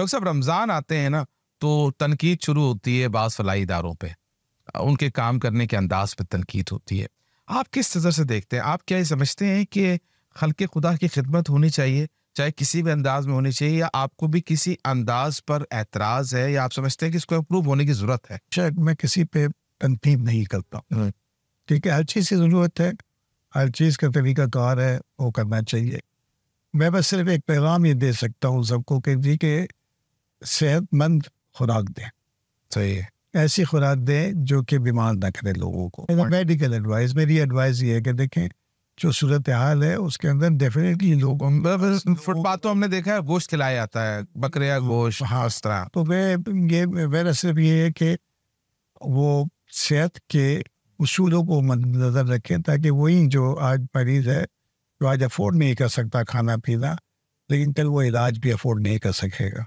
Doctor साहब रमज़ान आते हैं ना तो तनकीद शुरू होती है बाज़ फलाई इदारों पर उनके काम करने के अंदाज पर तनकीद होती है आप किस नज़र से देखते हैं आप क्या ये समझते हैं कि खल खुदा की खिदमत होनी चाहिए चाहे किसी भी अंदाज में होनी चाहिए या आपको भी किसी अंदाज पर एतराज़ है या आप समझते हैं कि इसको अप्रूव होने की ज़रूरत है शायद मैं किसी पे तनकीद नहीं करता हम्म। ठीक है हर चीज़ की ज़रूरत है हर चीज़ का तरीक़ाकार है वो करना चाहिए मैं बस सिर्फ एक पैगाम ये दे सकता हूँ सबको कि जी के सेहतमंद खुराक दें सही है ऐसी खुराक दें जो कि बीमार ना करें लोगों को मेडिकल एडवाइस मेरी एडवाइस ये है कि देखें जो सूरत हाल है उसके अंदर डेफिनेटली लोगों फुटपाथ तो हमने देखा है गोश्त खिलाया जाता है बकरिया हाँ। गोश्त हाँ उस तरह तो वे ये मेरा सिर्फ ये है कि वो सेहत के उसूलों को नज़र रखें ताकि वही जो आज मरीज है जो आज अफोर्ड नहीं कर सकता खाना पीना लेकिन कल वो इलाज भी अफोर्ड नहीं कर सकेगा